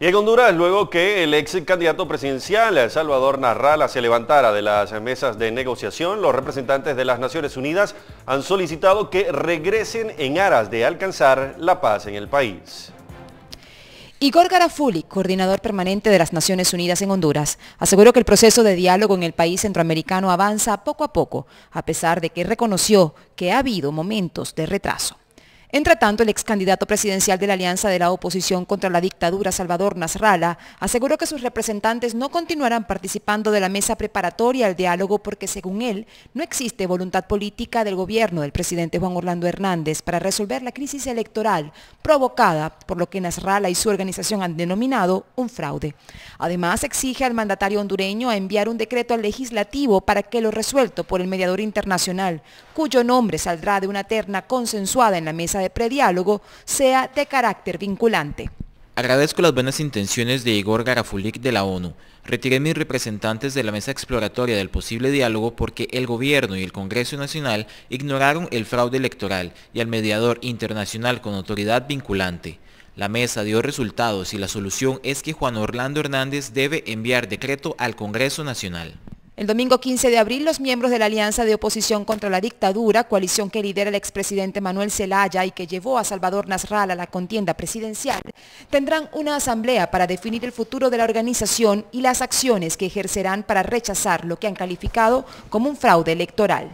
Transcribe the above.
Y en Honduras, luego que el ex candidato presidencial Salvador Narrala se levantara de las mesas de negociación, los representantes de las Naciones Unidas han solicitado que regresen en aras de alcanzar la paz en el país. Igor Garafuli, coordinador permanente de las Naciones Unidas en Honduras, aseguró que el proceso de diálogo en el país centroamericano avanza poco a poco, a pesar de que reconoció que ha habido momentos de retraso. Entretanto, el ex candidato presidencial de la Alianza de la Oposición contra la Dictadura, Salvador Nasralla, aseguró que sus representantes no continuarán participando de la mesa preparatoria al diálogo porque, según él, no existe voluntad política del gobierno del presidente Juan Orlando Hernández para resolver la crisis electoral provocada por lo que Nasralla y su organización han denominado un fraude. Además, exige al mandatario hondureño a enviar un decreto al legislativo para que lo resuelto por el mediador internacional, cuyo nombre saldrá de una terna consensuada en la mesa de prediálogo sea de carácter vinculante. Agradezco las buenas intenciones de Igor Garafulik de la ONU. Retiré mis representantes de la mesa exploratoria del posible diálogo porque el gobierno y el Congreso Nacional ignoraron el fraude electoral y al mediador internacional con autoridad vinculante. La mesa dio resultados y la solución es que Juan Orlando Hernández debe enviar decreto al Congreso Nacional. El domingo 15 de abril, los miembros de la Alianza de Oposición contra la Dictadura, coalición que lidera el expresidente Manuel Zelaya y que llevó a Salvador Nasral a la contienda presidencial, tendrán una asamblea para definir el futuro de la organización y las acciones que ejercerán para rechazar lo que han calificado como un fraude electoral.